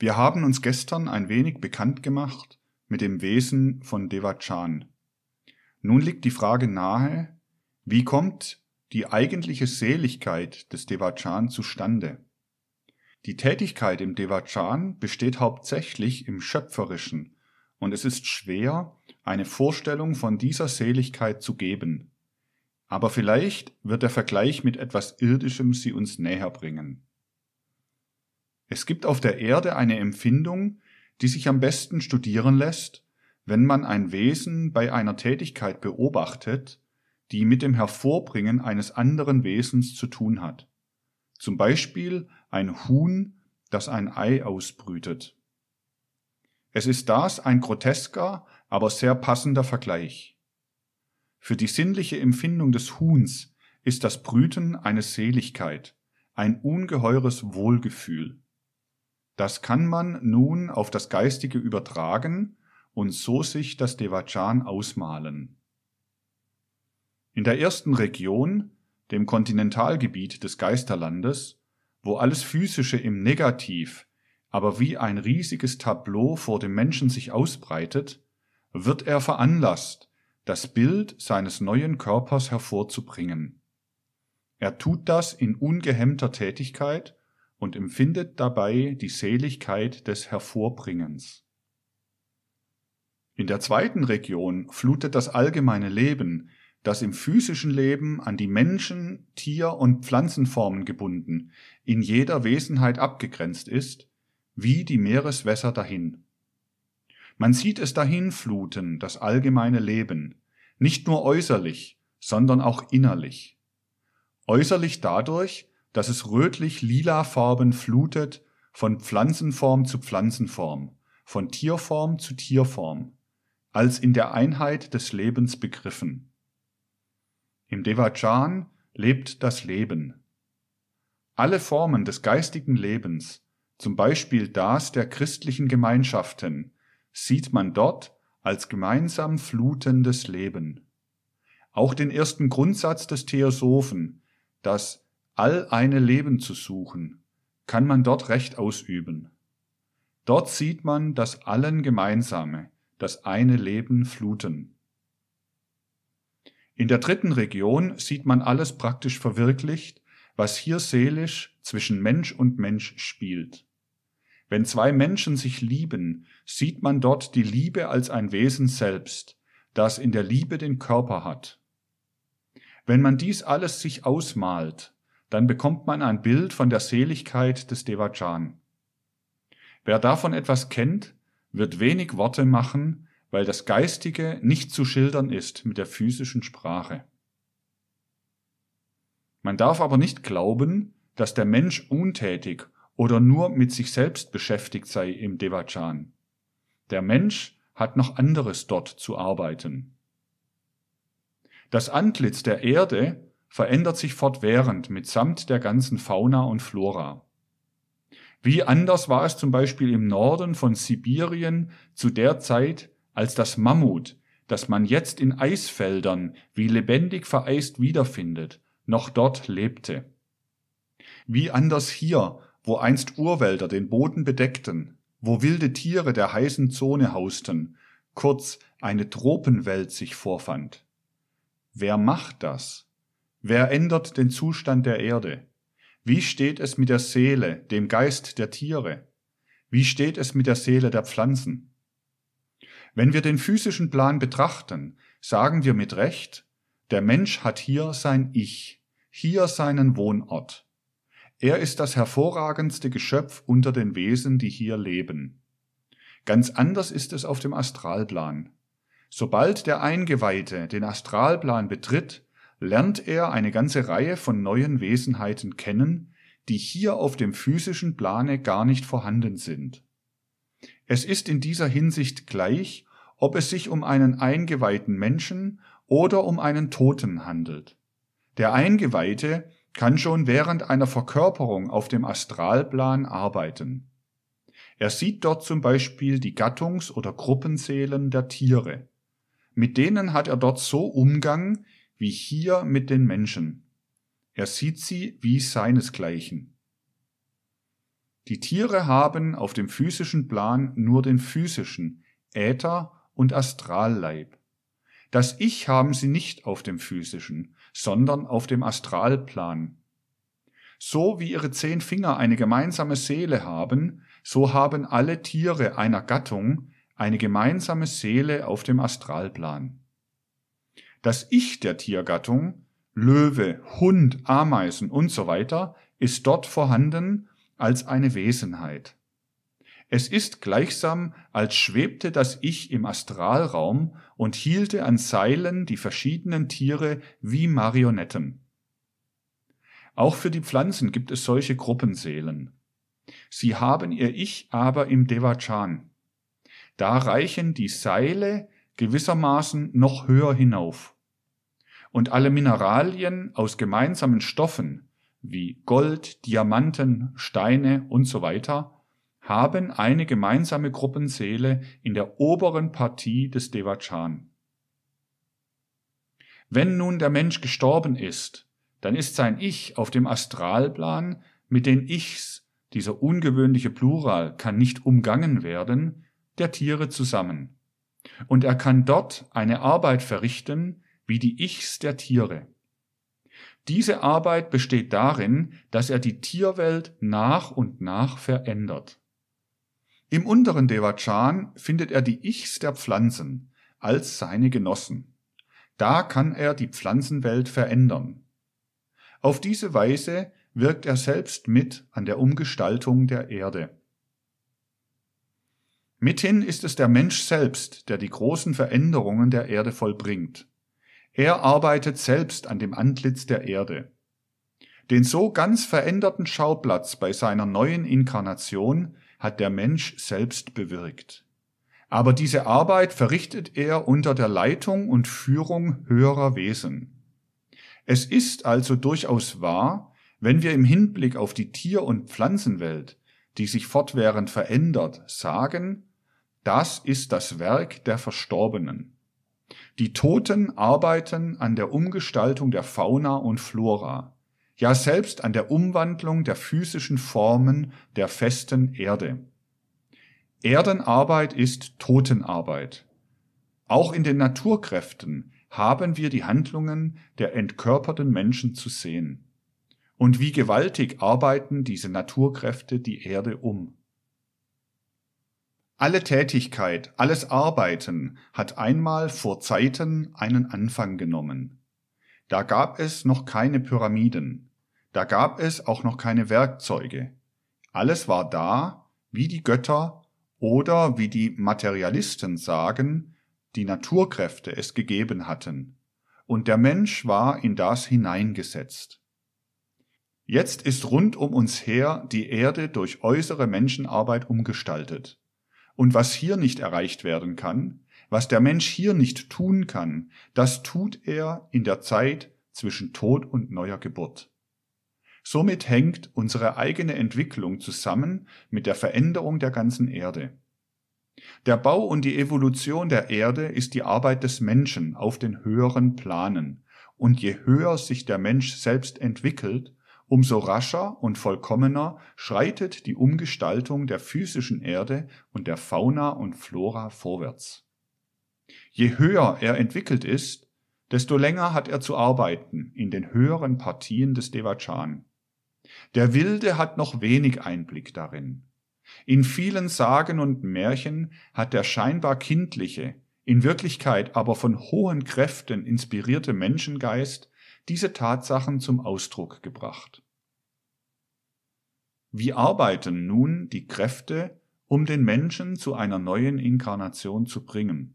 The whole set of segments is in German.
Wir haben uns gestern ein wenig bekannt gemacht mit dem Wesen von Devachan. Nun liegt die Frage nahe, wie kommt die eigentliche Seligkeit des Devachan zustande? Die Tätigkeit im Devachan besteht hauptsächlich im Schöpferischen, und es ist schwer, eine Vorstellung von dieser Seligkeit zu geben. Aber vielleicht wird der Vergleich mit etwas Irdischem sie uns näher bringen. Es gibt auf der Erde eine Empfindung, die sich am besten studieren lässt, wenn man ein Wesen bei einer Tätigkeit beobachtet, die mit dem Hervorbringen eines anderen Wesens zu tun hat. Zum Beispiel ein Huhn, das ein Ei ausbrütet. Es ist das ein grotesker, aber sehr passender Vergleich. Für die sinnliche Empfindung des Huhns ist das Brüten eine Seligkeit, ein ungeheures Wohlgefühl. Das kann man nun auf das Geistige übertragen und so sich das Devachan ausmalen. In der ersten Region, dem Kontinentalgebiet des Geisterlandes, wo alles Physische im Negativ, aber wie ein riesiges Tableau vor dem Menschen sich ausbreitet, wird er veranlasst, das Bild seines neuen Körpers hervorzubringen. Er tut das in ungehemmter Tätigkeit und empfindet dabei die Seligkeit des Hervorbringens. In der zweiten Region flutet das allgemeine Leben, das im physischen Leben an die Menschen, Tier- und Pflanzenformen gebunden, in jeder Wesenheit abgegrenzt ist, wie die Meereswässer dahin. Man sieht es dahin fluten, das allgemeine Leben, nicht nur äußerlich, sondern auch innerlich. Äußerlich dadurch, das ist rötlich-lila Farben flutet von Pflanzenform zu Pflanzenform, von Tierform zu Tierform, als in der Einheit des Lebens begriffen. Im Devachan lebt das Leben. Alle Formen des geistigen Lebens, zum Beispiel das der christlichen Gemeinschaften, sieht man dort als gemeinsam flutendes Leben. Auch den ersten Grundsatz des Theosophen, dass all eine Leben zu suchen, kann man dort Recht ausüben. Dort sieht man das allen gemeinsame, das eine Leben fluten. In der dritten Region sieht man alles praktisch verwirklicht, was hier seelisch zwischen Mensch und Mensch spielt. Wenn zwei Menschen sich lieben, sieht man dort die Liebe als ein Wesen selbst, das in der Liebe den Körper hat. Wenn man dies alles sich ausmalt, dann bekommt man ein Bild von der Seligkeit des Devachan. Wer davon etwas kennt, wird wenig Worte machen, weil das Geistige nicht zu schildern ist mit der physischen Sprache. Man darf aber nicht glauben, dass der Mensch untätig oder nur mit sich selbst beschäftigt sei im Devachan. Der Mensch hat noch anderes dort zu arbeiten. Das Antlitz der Erde verändert sich fortwährend mitsamt der ganzen Fauna und Flora. Wie anders war es zum Beispiel im Norden von Sibirien zu der Zeit, als das Mammut, das man jetzt in Eisfeldern wie lebendig vereist wiederfindet, noch dort lebte. Wie anders hier, wo einst Urwälder den Boden bedeckten, wo wilde Tiere der heißen Zone hausten, kurz eine Tropenwelt sich vorfand. Wer macht das? Wer ändert den Zustand der Erde? Wie steht es mit der Seele, dem Geist der Tiere? Wie steht es mit der Seele der Pflanzen? Wenn wir den physischen Plan betrachten, sagen wir mit Recht, der Mensch hat hier sein Ich, hier seinen Wohnort. Er ist das hervorragendste Geschöpf unter den Wesen, die hier leben. Ganz anders ist es auf dem Astralplan. Sobald der Eingeweihte den Astralplan betritt, lernt er eine ganze Reihe von neuen Wesenheiten kennen, die hier auf dem physischen Plane gar nicht vorhanden sind. Es ist in dieser Hinsicht gleich, ob es sich um einen eingeweihten Menschen oder um einen Toten handelt. Der Eingeweihte kann schon während einer Verkörperung auf dem Astralplan arbeiten. Er sieht dort zum Beispiel die Gattungs- oder Gruppenseelen der Tiere. Mit denen hat er dort so Umgang, wie hier mit den Menschen. Er sieht sie wie seinesgleichen. Die Tiere haben auf dem physischen Plan nur den physischen, Äther und Astralleib. Das Ich haben sie nicht auf dem physischen, sondern auf dem Astralplan. So wie ihre zehn Finger eine gemeinsame Seele haben, so haben alle Tiere einer Gattung eine gemeinsame Seele auf dem Astralplan. Das Ich der Tiergattung Löwe, Hund, Ameisen und so weiter ist dort vorhanden als eine Wesenheit. Es ist gleichsam, als schwebte das Ich im Astralraum und hielte an Seilen die verschiedenen Tiere wie Marionetten. Auch für die Pflanzen gibt es solche Gruppenseelen. Sie haben ihr Ich aber im Devachan. Da reichen die Seile gewissermaßen noch höher hinauf. Und alle Mineralien aus gemeinsamen Stoffen wie Gold, Diamanten, Steine und so weiter haben eine gemeinsame Gruppenseele in der oberen Partie des Devachan. Wenn nun der Mensch gestorben ist, dann ist sein Ich auf dem Astralplan mit den Ichs, dieser ungewöhnliche Plural kann nicht umgangen werden, der Tiere zusammen und er kann dort eine Arbeit verrichten wie die Ichs der Tiere. Diese Arbeit besteht darin, dass er die Tierwelt nach und nach verändert. Im unteren Devachan findet er die Ichs der Pflanzen als seine Genossen. Da kann er die Pflanzenwelt verändern. Auf diese Weise wirkt er selbst mit an der Umgestaltung der Erde. Mithin ist es der Mensch selbst, der die großen Veränderungen der Erde vollbringt. Er arbeitet selbst an dem Antlitz der Erde. Den so ganz veränderten Schauplatz bei seiner neuen Inkarnation hat der Mensch selbst bewirkt. Aber diese Arbeit verrichtet er unter der Leitung und Führung höherer Wesen. Es ist also durchaus wahr, wenn wir im Hinblick auf die Tier- und Pflanzenwelt, die sich fortwährend verändert, sagen, das ist das Werk der Verstorbenen. Die Toten arbeiten an der Umgestaltung der Fauna und Flora, ja selbst an der Umwandlung der physischen Formen der festen Erde. Erdenarbeit ist Totenarbeit. Auch in den Naturkräften haben wir die Handlungen der entkörperten Menschen zu sehen. Und wie gewaltig arbeiten diese Naturkräfte die Erde um. Alle Tätigkeit, alles Arbeiten hat einmal vor Zeiten einen Anfang genommen. Da gab es noch keine Pyramiden, da gab es auch noch keine Werkzeuge. Alles war da, wie die Götter oder wie die Materialisten sagen, die Naturkräfte es gegeben hatten, und der Mensch war in das hineingesetzt. Jetzt ist rund um uns her die Erde durch äußere Menschenarbeit umgestaltet. Und was hier nicht erreicht werden kann, was der Mensch hier nicht tun kann, das tut er in der Zeit zwischen Tod und neuer Geburt. Somit hängt unsere eigene Entwicklung zusammen mit der Veränderung der ganzen Erde. Der Bau und die Evolution der Erde ist die Arbeit des Menschen auf den höheren Planen, und je höher sich der Mensch selbst entwickelt, Umso rascher und vollkommener schreitet die Umgestaltung der physischen Erde und der Fauna und Flora vorwärts. Je höher er entwickelt ist, desto länger hat er zu arbeiten in den höheren Partien des Devachan. Der Wilde hat noch wenig Einblick darin. In vielen Sagen und Märchen hat der scheinbar kindliche, in Wirklichkeit aber von hohen Kräften inspirierte Menschengeist diese Tatsachen zum Ausdruck gebracht. Wie arbeiten nun die Kräfte, um den Menschen zu einer neuen Inkarnation zu bringen?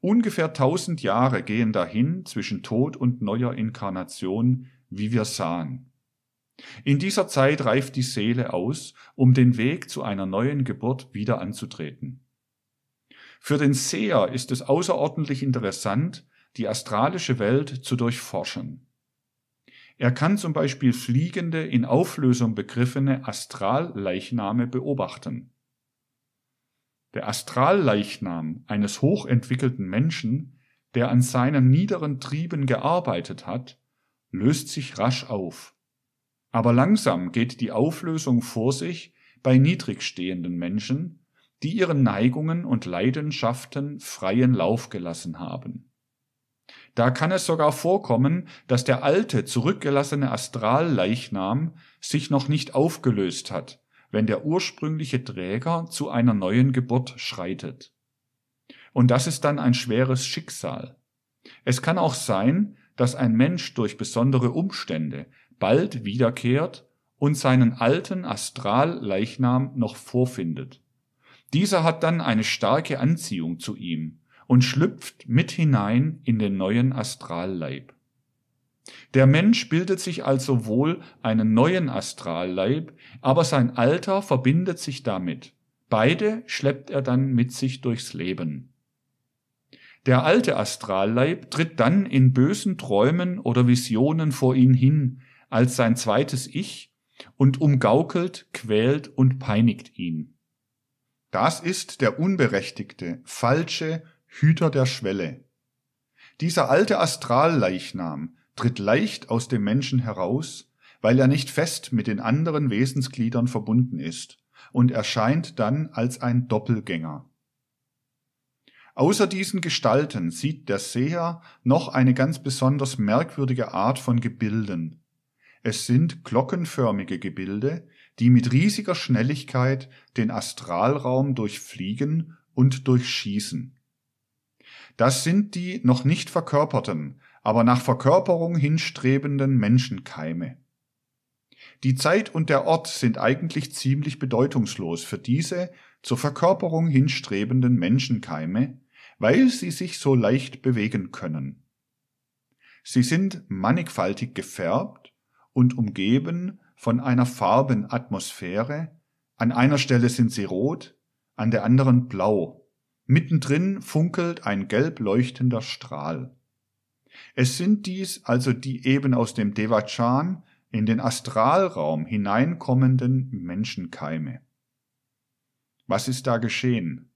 Ungefähr tausend Jahre gehen dahin zwischen Tod und neuer Inkarnation, wie wir sahen. In dieser Zeit reift die Seele aus, um den Weg zu einer neuen Geburt wieder anzutreten. Für den Seher ist es außerordentlich interessant, die astralische Welt zu durchforschen. Er kann zum Beispiel fliegende, in Auflösung begriffene Astralleichname beobachten. Der Astralleichnam eines hochentwickelten Menschen, der an seinen niederen Trieben gearbeitet hat, löst sich rasch auf. Aber langsam geht die Auflösung vor sich bei niedrigstehenden Menschen, die ihren Neigungen und Leidenschaften freien Lauf gelassen haben. Da kann es sogar vorkommen, dass der alte, zurückgelassene Astralleichnam sich noch nicht aufgelöst hat, wenn der ursprüngliche Träger zu einer neuen Geburt schreitet. Und das ist dann ein schweres Schicksal. Es kann auch sein, dass ein Mensch durch besondere Umstände bald wiederkehrt und seinen alten Astralleichnam noch vorfindet. Dieser hat dann eine starke Anziehung zu ihm und schlüpft mit hinein in den neuen Astralleib. Der Mensch bildet sich also wohl einen neuen Astralleib, aber sein Alter verbindet sich damit. Beide schleppt er dann mit sich durchs Leben. Der alte Astralleib tritt dann in bösen Träumen oder Visionen vor ihn hin, als sein zweites Ich, und umgaukelt, quält und peinigt ihn. Das ist der unberechtigte, falsche, Hüter der Schwelle. Dieser alte Astralleichnam tritt leicht aus dem Menschen heraus, weil er nicht fest mit den anderen Wesensgliedern verbunden ist und erscheint dann als ein Doppelgänger. Außer diesen Gestalten sieht der Seher noch eine ganz besonders merkwürdige Art von Gebilden. Es sind glockenförmige Gebilde, die mit riesiger Schnelligkeit den Astralraum durchfliegen und durchschießen. Das sind die noch nicht verkörperten, aber nach Verkörperung hinstrebenden Menschenkeime. Die Zeit und der Ort sind eigentlich ziemlich bedeutungslos für diese zur Verkörperung hinstrebenden Menschenkeime, weil sie sich so leicht bewegen können. Sie sind mannigfaltig gefärbt und umgeben von einer Farbenatmosphäre, an einer Stelle sind sie rot, an der anderen blau Mittendrin funkelt ein gelb leuchtender Strahl. Es sind dies also die eben aus dem Devachan in den Astralraum hineinkommenden Menschenkeime. Was ist da geschehen?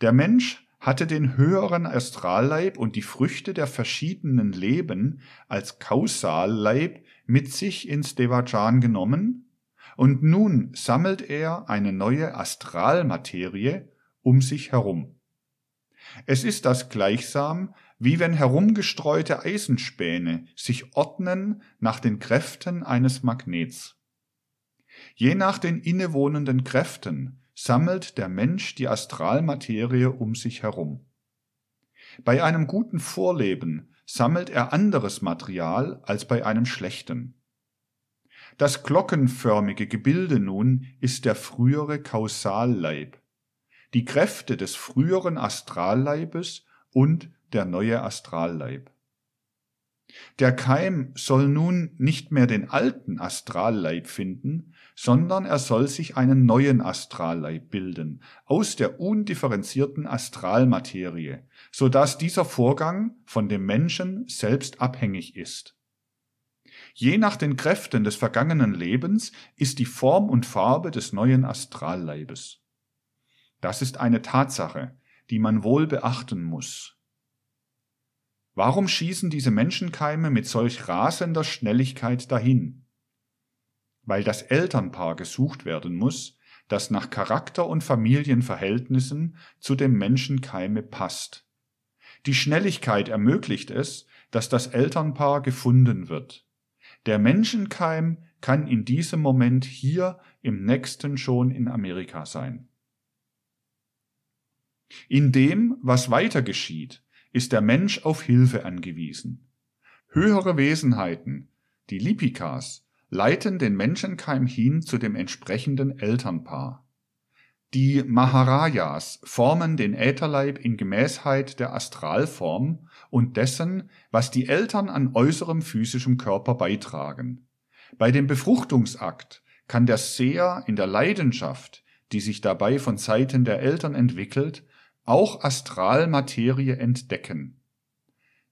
Der Mensch hatte den höheren Astralleib und die Früchte der verschiedenen Leben als Kausalleib mit sich ins Devachan genommen, und nun sammelt er eine neue Astralmaterie um sich herum. Es ist das gleichsam, wie wenn herumgestreute Eisenspäne sich ordnen nach den Kräften eines Magnets. Je nach den innewohnenden Kräften sammelt der Mensch die Astralmaterie um sich herum. Bei einem guten Vorleben sammelt er anderes Material als bei einem schlechten. Das glockenförmige Gebilde nun ist der frühere Kausalleib, die Kräfte des früheren Astralleibes und der neue Astralleib. Der Keim soll nun nicht mehr den alten Astralleib finden, sondern er soll sich einen neuen Astralleib bilden, aus der undifferenzierten Astralmaterie, so dass dieser Vorgang von dem Menschen selbst abhängig ist. Je nach den Kräften des vergangenen Lebens ist die Form und Farbe des neuen Astralleibes. Das ist eine Tatsache, die man wohl beachten muss. Warum schießen diese Menschenkeime mit solch rasender Schnelligkeit dahin? Weil das Elternpaar gesucht werden muss, das nach Charakter und Familienverhältnissen zu dem Menschenkeime passt. Die Schnelligkeit ermöglicht es, dass das Elternpaar gefunden wird. Der Menschenkeim kann in diesem Moment hier im nächsten schon in Amerika sein. In dem, was weiter geschieht, ist der Mensch auf Hilfe angewiesen. Höhere Wesenheiten, die Lipikas, leiten den Menschenkeim hin zu dem entsprechenden Elternpaar. Die Maharajas formen den Ätherleib in Gemäßheit der Astralform und dessen, was die Eltern an äußerem physischem Körper beitragen. Bei dem Befruchtungsakt kann der Seher in der Leidenschaft, die sich dabei von Seiten der Eltern entwickelt, auch Astralmaterie entdecken.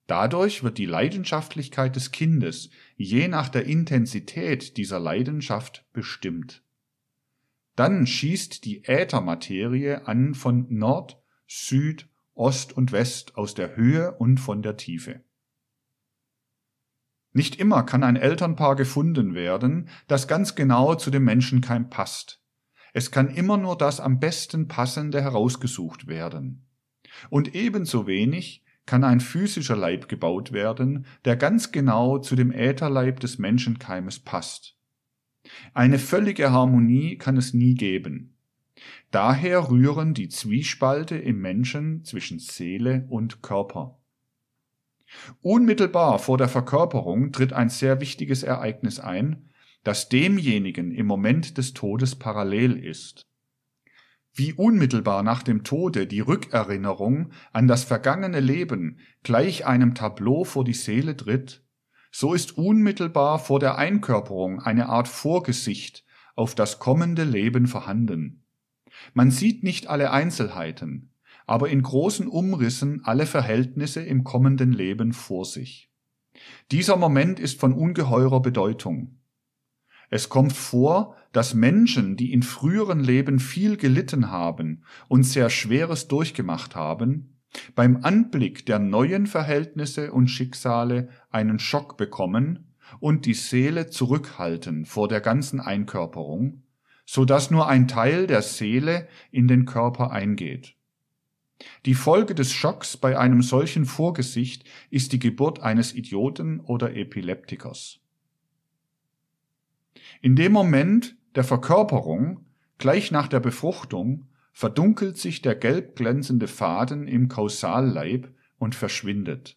Dadurch wird die Leidenschaftlichkeit des Kindes je nach der Intensität dieser Leidenschaft bestimmt. Dann schießt die Äthermaterie an von Nord, Süd, Ost und West aus der Höhe und von der Tiefe. Nicht immer kann ein Elternpaar gefunden werden, das ganz genau zu dem Menschenkeim passt. Es kann immer nur das am besten passende herausgesucht werden. Und ebenso wenig kann ein physischer Leib gebaut werden, der ganz genau zu dem Ätherleib des Menschenkeimes passt. Eine völlige Harmonie kann es nie geben. Daher rühren die Zwiespalte im Menschen zwischen Seele und Körper. Unmittelbar vor der Verkörperung tritt ein sehr wichtiges Ereignis ein, das demjenigen im Moment des Todes parallel ist. Wie unmittelbar nach dem Tode die Rückerinnerung an das vergangene Leben gleich einem Tableau vor die Seele tritt, so ist unmittelbar vor der Einkörperung eine Art Vorgesicht auf das kommende Leben vorhanden. Man sieht nicht alle Einzelheiten, aber in großen Umrissen alle Verhältnisse im kommenden Leben vor sich. Dieser Moment ist von ungeheurer Bedeutung. Es kommt vor, dass Menschen, die in früheren Leben viel gelitten haben und sehr Schweres durchgemacht haben, beim Anblick der neuen Verhältnisse und Schicksale einen Schock bekommen und die Seele zurückhalten vor der ganzen Einkörperung, so dass nur ein Teil der Seele in den Körper eingeht. Die Folge des Schocks bei einem solchen Vorgesicht ist die Geburt eines Idioten oder Epileptikers. In dem Moment der Verkörperung, gleich nach der Befruchtung, verdunkelt sich der gelb glänzende Faden im Kausalleib und verschwindet.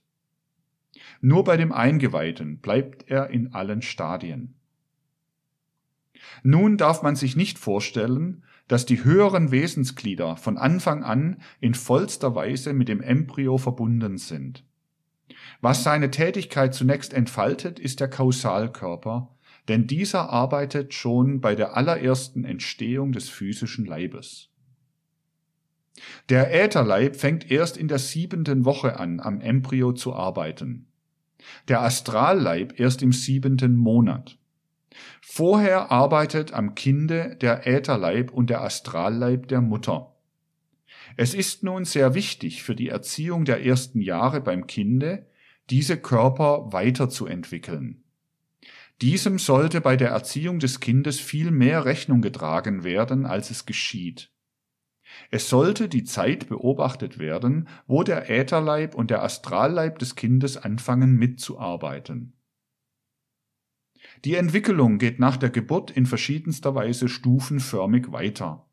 Nur bei dem Eingeweihten bleibt er in allen Stadien. Nun darf man sich nicht vorstellen, dass die höheren Wesensglieder von Anfang an in vollster Weise mit dem Embryo verbunden sind. Was seine Tätigkeit zunächst entfaltet, ist der Kausalkörper, denn dieser arbeitet schon bei der allerersten Entstehung des physischen Leibes. Der Ätherleib fängt erst in der siebenten Woche an, am Embryo zu arbeiten. Der Astralleib erst im siebenten Monat. Vorher arbeitet am Kinde der Ätherleib und der Astralleib der Mutter. Es ist nun sehr wichtig für die Erziehung der ersten Jahre beim Kinde, diese Körper weiterzuentwickeln. Diesem sollte bei der Erziehung des Kindes viel mehr Rechnung getragen werden, als es geschieht. Es sollte die Zeit beobachtet werden, wo der Ätherleib und der Astralleib des Kindes anfangen mitzuarbeiten. Die Entwicklung geht nach der Geburt in verschiedenster Weise stufenförmig weiter.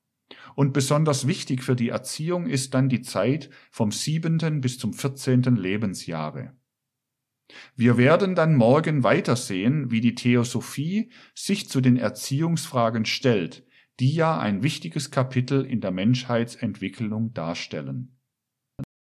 Und besonders wichtig für die Erziehung ist dann die Zeit vom siebenten bis zum vierzehnten Lebensjahre. Wir werden dann morgen weitersehen, wie die Theosophie sich zu den Erziehungsfragen stellt, die ja ein wichtiges Kapitel in der Menschheitsentwicklung darstellen